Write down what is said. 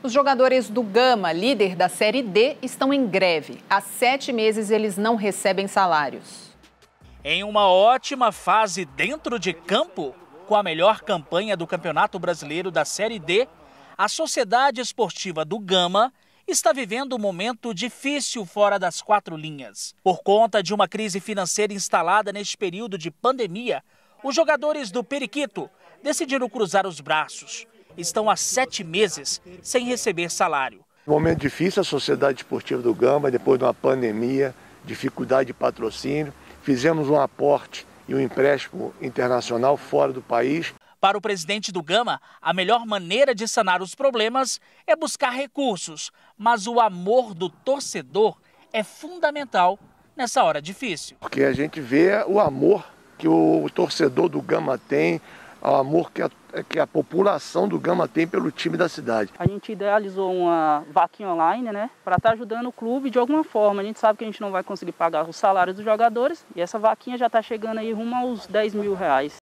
Os jogadores do Gama, líder da Série D, estão em greve. Há sete meses eles não recebem salários. Em uma ótima fase dentro de campo, com a melhor campanha do Campeonato Brasileiro da Série D, a Sociedade Esportiva do Gama está vivendo um momento difícil fora das quatro linhas. Por conta de uma crise financeira instalada neste período de pandemia, os jogadores do Periquito decidiram cruzar os braços estão há sete meses sem receber salário. Um momento difícil, a Sociedade Esportiva do Gama, depois de uma pandemia, dificuldade de patrocínio, fizemos um aporte e um empréstimo internacional fora do país. Para o presidente do Gama, a melhor maneira de sanar os problemas é buscar recursos, mas o amor do torcedor é fundamental nessa hora difícil. Porque a gente vê o amor que o torcedor do Gama tem, ao amor que a, que a população do Gama tem pelo time da cidade. A gente idealizou uma vaquinha online, né, para estar tá ajudando o clube de alguma forma. A gente sabe que a gente não vai conseguir pagar os salários dos jogadores e essa vaquinha já está chegando aí rumo aos 10 mil reais.